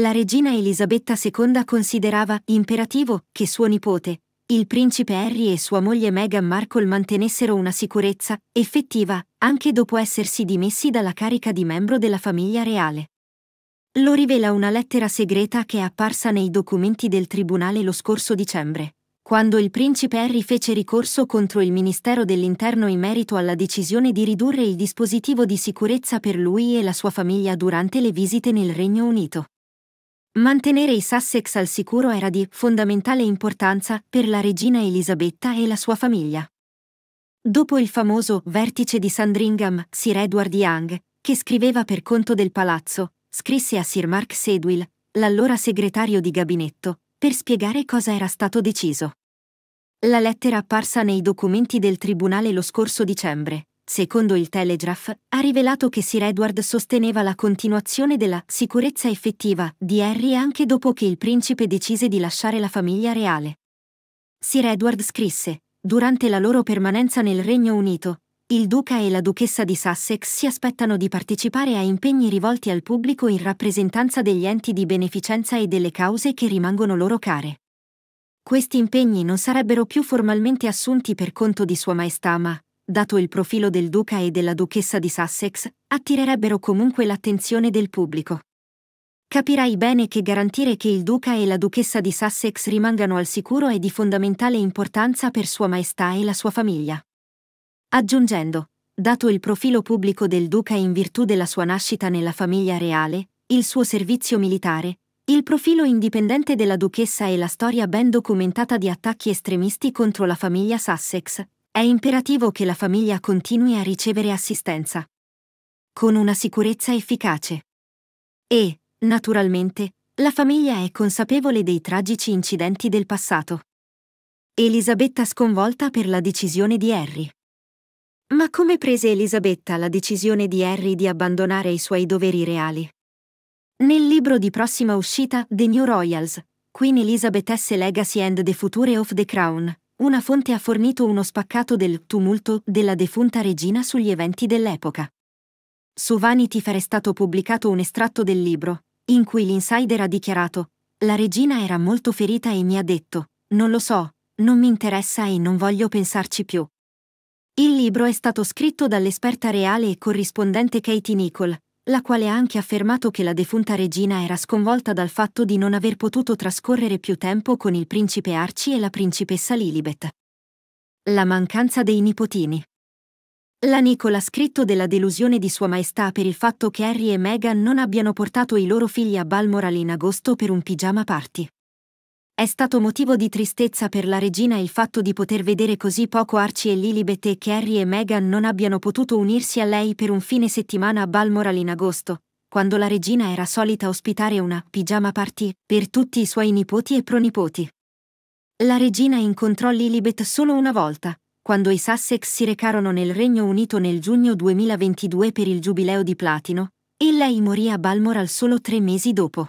la regina Elisabetta II considerava imperativo che suo nipote, il principe Harry e sua moglie Meghan Markle mantenessero una sicurezza effettiva anche dopo essersi dimessi dalla carica di membro della famiglia reale. Lo rivela una lettera segreta che è apparsa nei documenti del tribunale lo scorso dicembre, quando il principe Harry fece ricorso contro il Ministero dell'Interno in merito alla decisione di ridurre il dispositivo di sicurezza per lui e la sua famiglia durante le visite nel Regno Unito. Mantenere i Sussex al sicuro era di fondamentale importanza per la regina Elisabetta e la sua famiglia. Dopo il famoso vertice di Sandringham, Sir Edward Young, che scriveva per conto del palazzo, scrisse a Sir Mark Sedwill, l'allora segretario di gabinetto, per spiegare cosa era stato deciso. La lettera apparsa nei documenti del tribunale lo scorso dicembre secondo il Telegraph, ha rivelato che Sir Edward sosteneva la continuazione della sicurezza effettiva di Harry anche dopo che il principe decise di lasciare la famiglia reale. Sir Edward scrisse, durante la loro permanenza nel Regno Unito, il duca e la duchessa di Sussex si aspettano di partecipare a impegni rivolti al pubblico in rappresentanza degli enti di beneficenza e delle cause che rimangono loro care. Questi impegni non sarebbero più formalmente assunti per conto di Sua Maestà ma, dato il profilo del duca e della duchessa di Sussex, attirerebbero comunque l'attenzione del pubblico. Capirai bene che garantire che il duca e la duchessa di Sussex rimangano al sicuro è di fondamentale importanza per Sua Maestà e la sua famiglia. Aggiungendo, dato il profilo pubblico del duca in virtù della sua nascita nella famiglia reale, il suo servizio militare, il profilo indipendente della duchessa e la storia ben documentata di attacchi estremisti contro la famiglia Sussex, è imperativo che la famiglia continui a ricevere assistenza. Con una sicurezza efficace. E, naturalmente, la famiglia è consapevole dei tragici incidenti del passato. Elisabetta sconvolta per la decisione di Harry. Ma come prese Elisabetta la decisione di Harry di abbandonare i suoi doveri reali? Nel libro di prossima uscita The New Royals, Queen Elizabeth's Legacy and the Future of the Crown, una fonte ha fornito uno spaccato del tumulto della defunta regina sugli eventi dell'epoca. Su Vanity Fair è stato pubblicato un estratto del libro, in cui l'insider ha dichiarato «La regina era molto ferita e mi ha detto, non lo so, non mi interessa e non voglio pensarci più». Il libro è stato scritto dall'esperta reale e corrispondente Katie Nicol, la quale ha anche affermato che la defunta regina era sconvolta dal fatto di non aver potuto trascorrere più tempo con il principe Arci e la principessa Lilibet. La mancanza dei nipotini. La Nicola ha scritto della delusione di Sua Maestà per il fatto che Harry e Meghan non abbiano portato i loro figli a Balmoral in agosto per un pigiama party. È stato motivo di tristezza per la regina il fatto di poter vedere così poco Archie e Lilibet e che Harry e Meghan non abbiano potuto unirsi a lei per un fine settimana a Balmoral in agosto, quando la regina era solita ospitare una pigiama party per tutti i suoi nipoti e pronipoti. La regina incontrò Lilibet solo una volta, quando i Sussex si recarono nel Regno Unito nel giugno 2022 per il giubileo di platino, e lei morì a Balmoral solo tre mesi dopo.